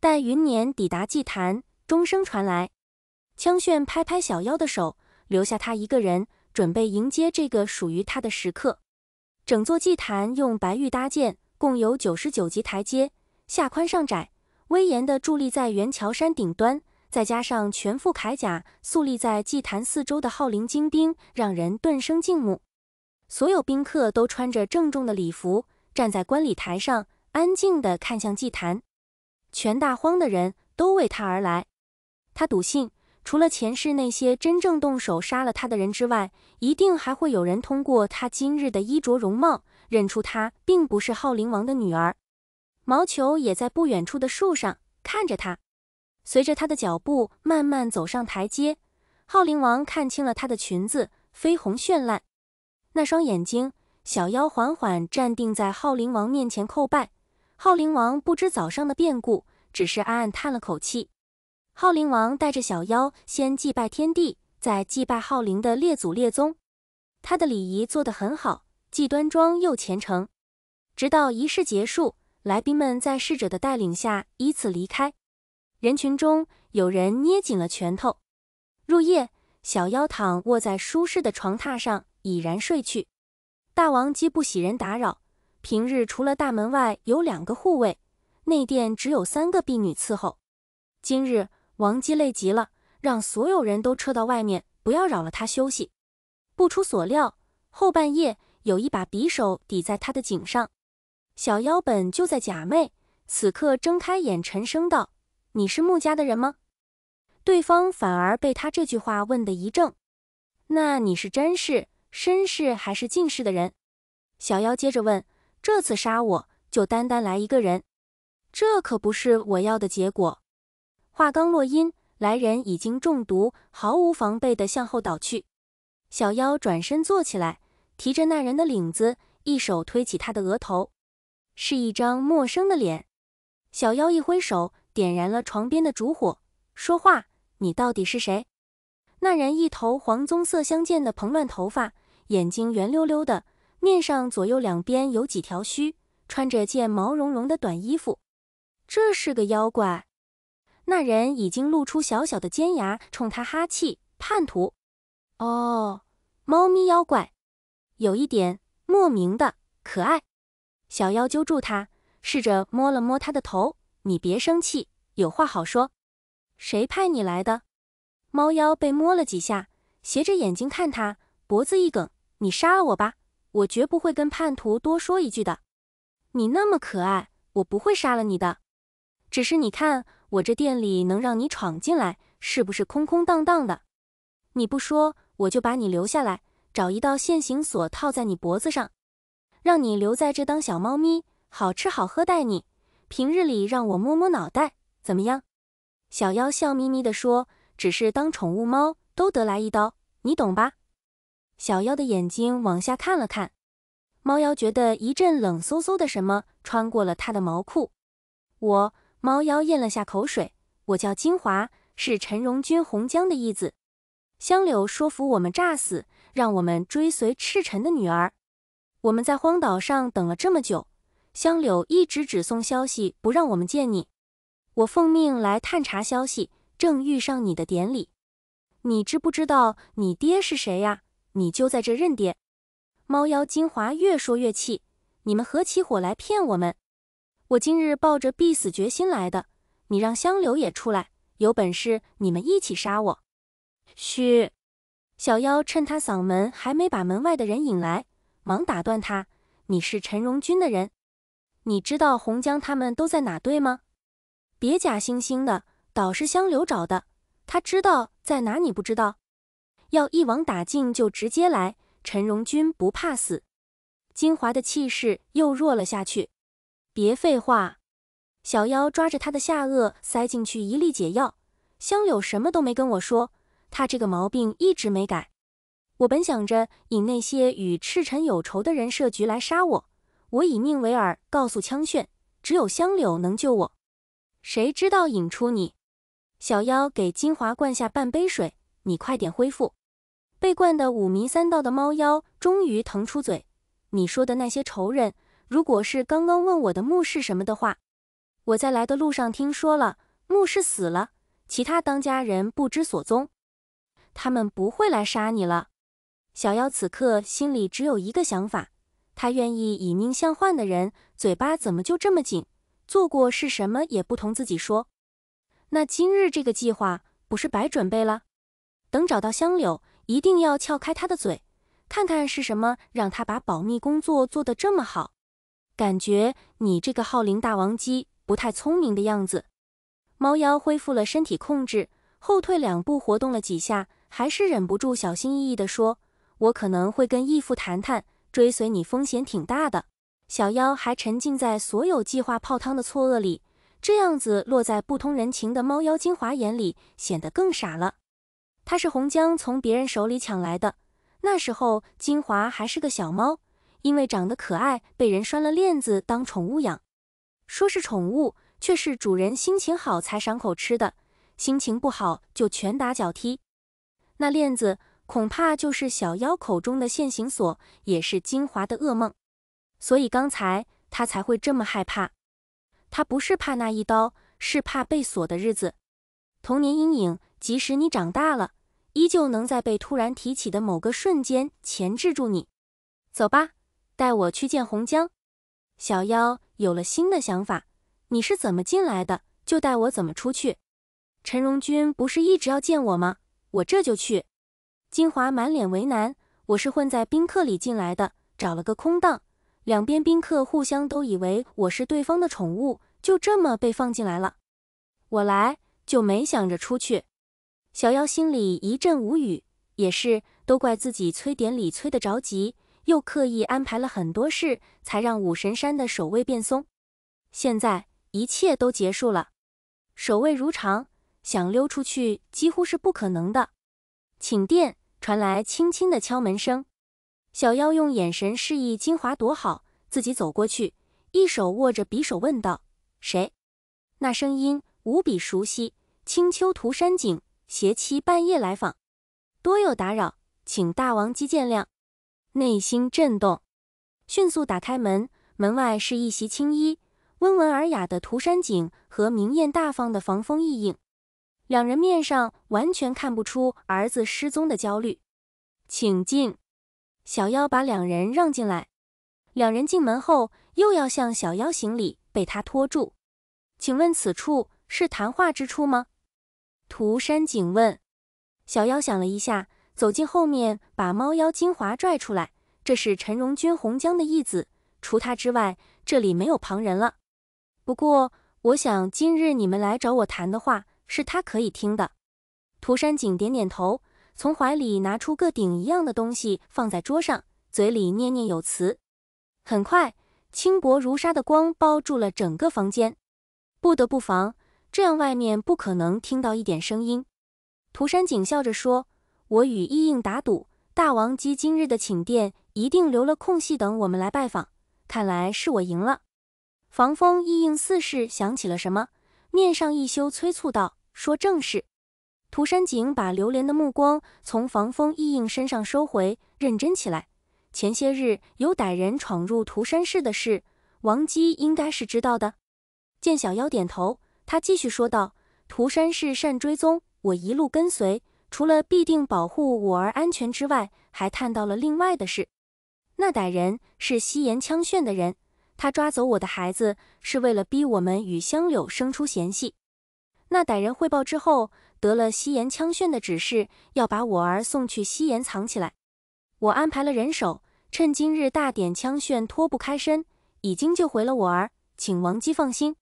待云年抵达祭坛，钟声传来，枪炫拍拍小妖的手，留下他一个人，准备迎接这个属于他的时刻。整座祭坛用白玉搭建，共有九十九级台阶，下宽上窄，威严地伫立在元桥山顶端。再加上全副铠甲肃立在祭坛四周的号令精兵，让人顿生敬慕。所有宾客都穿着郑重的礼服，站在观礼台上，安静地看向祭坛。全大荒的人都为他而来，他笃信，除了前世那些真正动手杀了他的人之外，一定还会有人通过他今日的衣着容貌认出他并不是昊灵王的女儿。毛球也在不远处的树上看着他，随着他的脚步慢慢走上台阶。昊灵王看清了他的裙子，绯红绚烂，那双眼睛。小妖缓缓站定在昊灵王面前叩拜。昊灵王不知早上的变故，只是暗暗叹了口气。昊灵王带着小妖先祭拜天地，再祭拜昊灵的列祖列宗，他的礼仪做得很好，既端庄又虔诚。直到仪式结束，来宾们在侍者的带领下依次离开。人群中有人捏紧了拳头。入夜，小妖躺卧在舒适的床榻上，已然睡去。大王既不喜人打扰。平日除了大门外有两个护卫，内殿只有三个婢女伺候。今日王姬累极了，让所有人都撤到外面，不要扰了他休息。不出所料，后半夜有一把匕首抵在他的颈上。小妖本就在假寐，此刻睁开眼，沉声道：“你是穆家的人吗？”对方反而被他这句话问得一怔。那你是真氏、申氏还是近氏的人？小妖接着问。这次杀我，就单单来一个人，这可不是我要的结果。话刚落音，来人已经中毒，毫无防备的向后倒去。小妖转身坐起来，提着那人的领子，一手推起他的额头，是一张陌生的脸。小妖一挥手，点燃了床边的烛火，说话：“你到底是谁？”那人一头黄棕色相间的蓬乱头发，眼睛圆溜溜的。面上左右两边有几条须，穿着件毛茸茸的短衣服，这是个妖怪。那人已经露出小小的尖牙，冲他哈气：“叛徒！”哦，猫咪妖怪，有一点莫名的可爱。小妖揪住他，试着摸了摸他的头：“你别生气，有话好说。谁派你来的？”猫妖被摸了几下，斜着眼睛看他，脖子一梗：“你杀了我吧。”我绝不会跟叛徒多说一句的。你那么可爱，我不会杀了你的。只是你看，我这店里能让你闯进来，是不是空空荡荡的？你不说，我就把你留下来，找一道现行锁套在你脖子上，让你留在这当小猫咪，好吃好喝带你，平日里让我摸摸脑袋，怎么样？小妖笑眯眯的说：“只是当宠物猫都得来一刀，你懂吧？”小妖的眼睛往下看了看，猫妖觉得一阵冷飕飕的，什么穿过了他的毛裤。我猫妖咽了下口水。我叫金华，是陈荣军洪江的义子。香柳说服我们诈死，让我们追随赤尘的女儿。我们在荒岛上等了这么久，香柳一直只送消息，不让我们见你。我奉命来探查消息，正遇上你的典礼。你知不知道你爹是谁呀？你就在这认爹！猫妖金华越说越气，你们合起伙来骗我们！我今日抱着必死决心来的，你让香流也出来，有本事你们一起杀我！嘘！小妖趁他嗓门还没把门外的人引来，忙打断他：“你是陈荣军的人，你知道洪江他们都在哪队吗？别假惺惺的，岛是香流找的，他知道在哪，你不知道。”要一网打尽，就直接来。陈荣军不怕死，金华的气势又弱了下去。别废话，小妖抓着他的下颚，塞进去一粒解药。香柳什么都没跟我说，他这个毛病一直没改。我本想着引那些与赤臣有仇的人设局来杀我，我以命为饵，告诉枪炫，只有香柳能救我。谁知道引出你。小妖给金华灌下半杯水，你快点恢复。被惯得五迷三道的猫妖终于腾出嘴：“你说的那些仇人，如果是刚刚问我的墓氏什么的话，我在来的路上听说了，墓氏死了，其他当家人不知所踪，他们不会来杀你了。”小妖此刻心里只有一个想法：他愿意以命相换的人，嘴巴怎么就这么紧？做过是什么也不同自己说。那今日这个计划不是白准备了？等找到香柳。一定要撬开他的嘴，看看是什么让他把保密工作做得这么好。感觉你这个号灵大王鸡不太聪明的样子。猫妖恢复了身体控制，后退两步，活动了几下，还是忍不住小心翼翼地说：“我可能会跟义父谈谈，追随你风险挺大的。”小妖还沉浸在所有计划泡汤的错愕里，这样子落在不通人情的猫妖精华眼里，显得更傻了。它是洪江从别人手里抢来的。那时候金华还是个小猫，因为长得可爱，被人拴了链子当宠物养。说是宠物，却是主人心情好才赏口吃的，心情不好就拳打脚踢。那链子恐怕就是小妖口中的限行锁，也是金华的噩梦。所以刚才他才会这么害怕。他不是怕那一刀，是怕被锁的日子。童年阴影，即使你长大了。依旧能在被突然提起的某个瞬间钳制住你。走吧，带我去见洪江小妖。有了新的想法，你是怎么进来的？就带我怎么出去。陈荣军不是一直要见我吗？我这就去。金华满脸为难。我是混在宾客里进来的，找了个空档，两边宾客互相都以为我是对方的宠物，就这么被放进来了。我来就没想着出去。小妖心里一阵无语，也是，都怪自己催典礼催得着急，又刻意安排了很多事，才让武神山的守卫变松。现在一切都结束了，守卫如常，想溜出去几乎是不可能的。寝殿传来轻轻的敲门声，小妖用眼神示意金华躲好，自己走过去，一手握着匕首问道：“谁？”那声音无比熟悉，青丘涂山璟。邪妻半夜来访，多有打扰，请大王姬见谅。内心震动，迅速打开门。门外是一袭青衣、温文尔雅的涂山璟和明艳大方的防风意映。两人面上完全看不出儿子失踪的焦虑。请进。小妖把两人让进来。两人进门后又要向小妖行礼，被他拖住。请问此处是谈话之处吗？涂山璟问：“小妖，想了一下，走进后面，把猫妖精华拽出来。这是陈荣军洪江的义子，除他之外，这里没有旁人了。不过，我想今日你们来找我谈的话，是他可以听的。”涂山璟点点头，从怀里拿出个鼎一样的东西放在桌上，嘴里念念有词。很快，轻薄如纱的光包住了整个房间，不得不防。这样，外面不可能听到一点声音。涂山璟笑着说：“我与一应打赌，大王姬今日的寝殿一定留了空隙等我们来拜访。看来是我赢了。”防风意应似是想起了什么，面上一羞，催促道：“说正事。”涂山璟把流连的目光从防风意应身上收回，认真起来。前些日有歹人闯入涂山氏的事，王姬应该是知道的。见小妖点头。他继续说道：“涂山氏善追踪，我一路跟随，除了必定保护我儿安全之外，还探到了另外的事。那歹人是西岩枪炫的人，他抓走我的孩子，是为了逼我们与香柳生出嫌隙。那歹人汇报之后，得了西岩枪炫的指示，要把我儿送去西岩藏起来。我安排了人手，趁今日大典枪炫脱不开身，已经救回了我儿，请王姬放心。”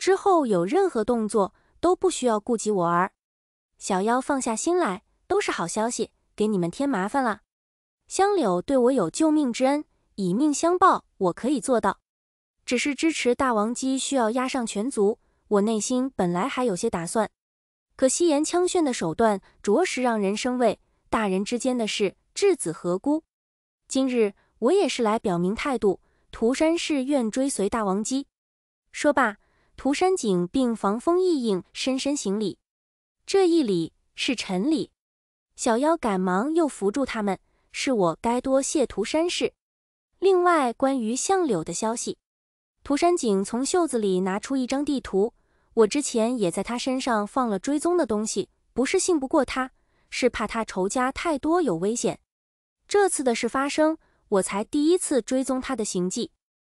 之后有任何动作都不需要顾及我儿，小妖放下心来，都是好消息，给你们添麻烦了。香柳对我有救命之恩，以命相报，我可以做到。只是支持大王姬需要押上全族，我内心本来还有些打算，可惜言枪炫的手段着实让人生畏。大人之间的事，质子何辜？今日我也是来表明态度，涂山氏愿追随大王姬。说罢。涂山璟并防风意映深深行礼，这一礼是臣礼。小妖赶忙又扶住他们，是我该多谢涂山氏。另外，关于相柳的消息，涂山璟从袖子里拿出一张地图。我之前也在他身上放了追踪的东西，不是信不过他，是怕他仇家太多有危险。这次的事发生，我才第一次追踪他的行迹。